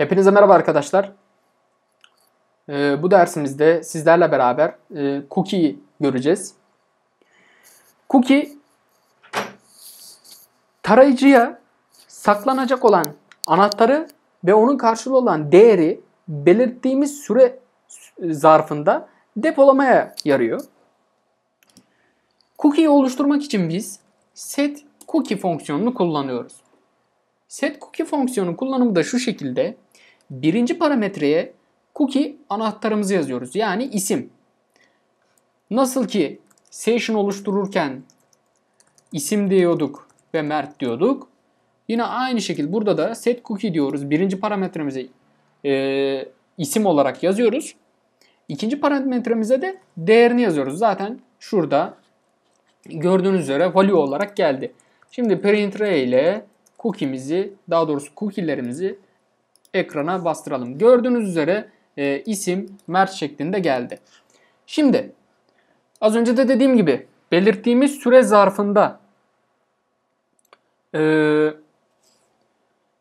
Hepinize merhaba arkadaşlar. Ee, bu dersimizde sizlerle beraber e, cookie'yi göreceğiz. Cookie tarayıcıya saklanacak olan anahtarı ve onun karşılığı olan değeri belirttiğimiz süre e, zarfında depolamaya yarıyor. Cookie'yi oluşturmak için biz set cookie fonksiyonunu kullanıyoruz. SetCookie fonksiyonu kullanımı da şu şekilde. Birinci parametreye cookie anahtarımızı yazıyoruz. Yani isim. Nasıl ki session oluştururken isim diyorduk ve Mert diyorduk. Yine aynı şekilde burada da setCookie diyoruz. Birinci parametremizi e, isim olarak yazıyoruz. İkinci parametremize de değerini yazıyoruz. Zaten şurada gördüğünüz üzere value olarak geldi. Şimdi print ile cookie'mizi daha doğrusu cookie'lerimizi ekrana bastıralım. Gördüğünüz üzere e, isim merge şeklinde geldi. Şimdi az önce de dediğim gibi belirttiğimiz süre zarfında e,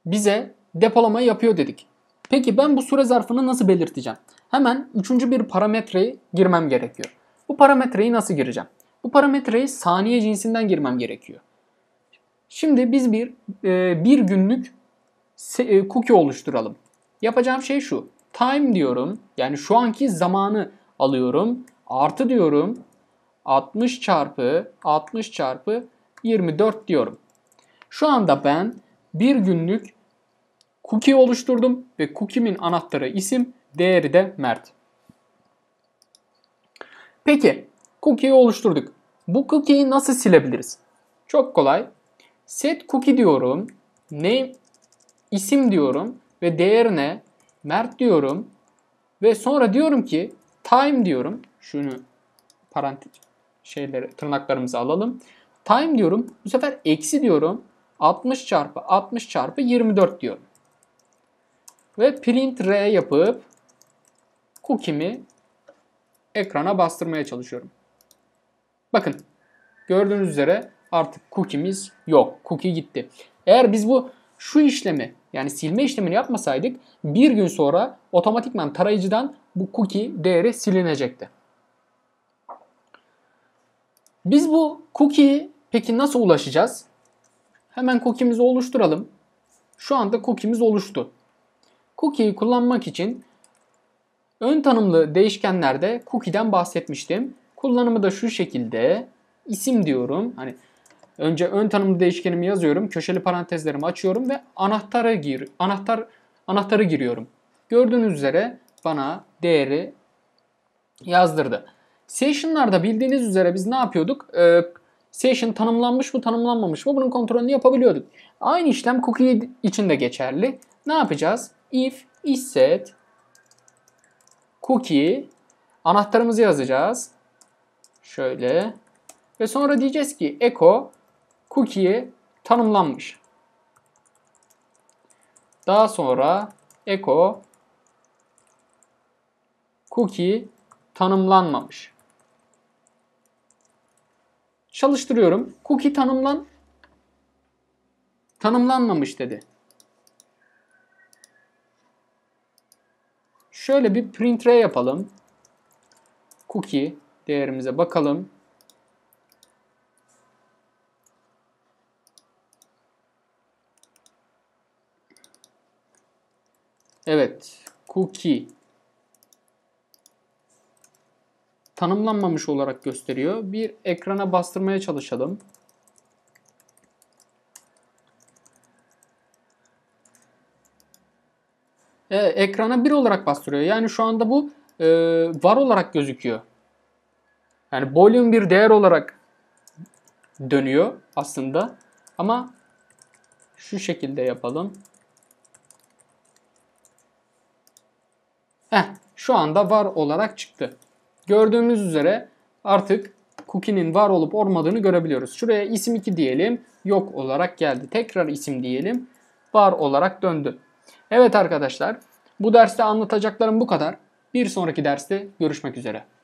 bize depolama yapıyor dedik. Peki ben bu süre zarfını nasıl belirteceğim? Hemen üçüncü bir parametreyi girmem gerekiyor. Bu parametreyi nasıl gireceğim? Bu parametreyi saniye cinsinden girmem gerekiyor. Şimdi biz bir e, bir günlük e, cookie oluşturalım. Yapacağım şey şu. Time diyorum. Yani şu anki zamanı alıyorum. Artı diyorum. 60 çarpı 60 çarpı 24 diyorum. Şu anda ben bir günlük cookie oluşturdum ve cookie'min anahtarı isim, değeri de Mert. Peki, cookie'yi oluşturduk. Bu cookie'yi nasıl silebiliriz? Çok kolay set cookie diyorum. Name isim diyorum ve değerine Mert diyorum. Ve sonra diyorum ki time diyorum. Şunu parantez şeyleri tırnaklarımızı alalım. Time diyorum. Bu sefer eksi diyorum. 60 çarpı 60 çarpı 24 diyorum. Ve print r yapıp cookie'mi ekrana bastırmaya çalışıyorum. Bakın gördüğünüz üzere artık cookie'miz yok. Cookie gitti. Eğer biz bu şu işlemi yani silme işlemini yapmasaydık bir gün sonra otomatikman tarayıcıdan bu cookie değeri silinecekti. Biz bu cookie'yi peki nasıl ulaşacağız? Hemen cookie'mizi oluşturalım. Şu anda cookie'miz oluştu. Cookie'yi kullanmak için ön tanımlı değişkenlerde cookie'den bahsetmiştim. Kullanımı da şu şekilde. isim diyorum. Hani Önce ön tanımlı değişkenimi yazıyorum. Köşeli parantezlerimi açıyorum ve anahtara gir anahtar anahtarı giriyorum. Gördüğünüz üzere bana değeri yazdırdı. Session'larda bildiğiniz üzere biz ne yapıyorduk? Ee, session tanımlanmış mı tanımlanmamış mı bunun kontrolünü yapabiliyorduk. Aynı işlem cookie için de geçerli. Ne yapacağız? If isset cookie anahtarımızı yazacağız. Şöyle ve sonra diyeceğiz ki echo cookie'ye tanımlanmış. Daha sonra echo cookie tanımlanmamış. Çalıştırıyorum. Cookie tanımlan tanımlanmamış dedi. Şöyle bir print yapalım. Cookie değerimize bakalım. Evet. Cookie tanımlanmamış olarak gösteriyor. Bir ekrana bastırmaya çalışalım. E, ekrana 1 olarak bastırıyor. Yani şu anda bu e, var olarak gözüküyor. Yani volume bir değer olarak dönüyor aslında. Ama şu şekilde yapalım. Heh, şu anda var olarak çıktı. Gördüğümüz üzere artık cookie'nin var olup olmadığını görebiliyoruz. Şuraya isim 2 diyelim. Yok olarak geldi. Tekrar isim diyelim. Var olarak döndü. Evet arkadaşlar bu derste anlatacaklarım bu kadar. Bir sonraki derste görüşmek üzere.